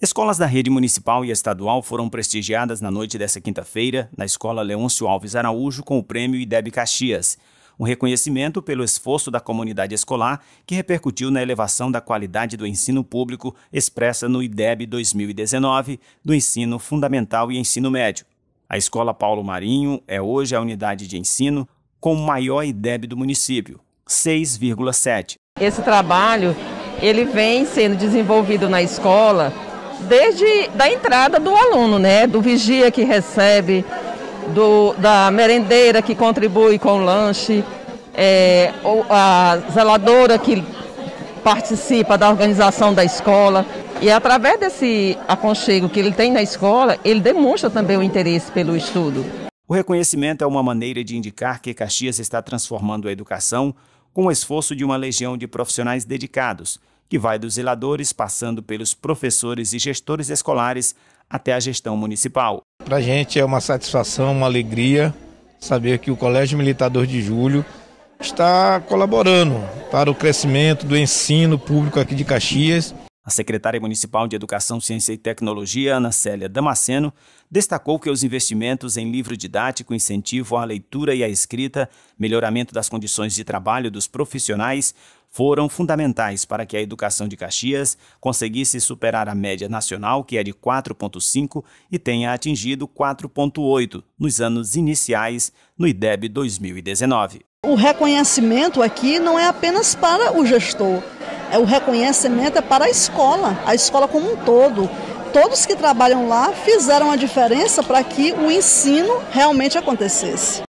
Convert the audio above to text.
Escolas da rede municipal e estadual foram prestigiadas na noite dessa quinta-feira na Escola Leôncio Alves Araújo com o prêmio IDEB Caxias, um reconhecimento pelo esforço da comunidade escolar que repercutiu na elevação da qualidade do ensino público expressa no IDEB 2019 do ensino fundamental e ensino médio. A Escola Paulo Marinho é hoje a unidade de ensino com o maior IDEB do município, 6,7. Esse trabalho ele vem sendo desenvolvido na escola desde da entrada do aluno, né? Do vigia que recebe, do, da merendeira que contribui com o lanche, é, a zeladora que participa da organização da escola. E é através desse aconchego que ele tem na escola, ele demonstra também o interesse pelo estudo. O reconhecimento é uma maneira de indicar que Caxias está transformando a educação com o esforço de uma legião de profissionais dedicados, que vai dos zeladores, passando pelos professores e gestores escolares, até a gestão municipal. Para a gente é uma satisfação, uma alegria saber que o Colégio Militador de Julho está colaborando para o crescimento do ensino público aqui de Caxias a secretária municipal de Educação, Ciência e Tecnologia, Ana Célia Damasceno, destacou que os investimentos em livro didático, incentivo à leitura e à escrita, melhoramento das condições de trabalho dos profissionais, foram fundamentais para que a educação de Caxias conseguisse superar a média nacional, que é de 4,5, e tenha atingido 4,8 nos anos iniciais no IDEB 2019. O reconhecimento aqui não é apenas para o gestor é o reconhecimento é para a escola, a escola como um todo. Todos que trabalham lá fizeram a diferença para que o ensino realmente acontecesse.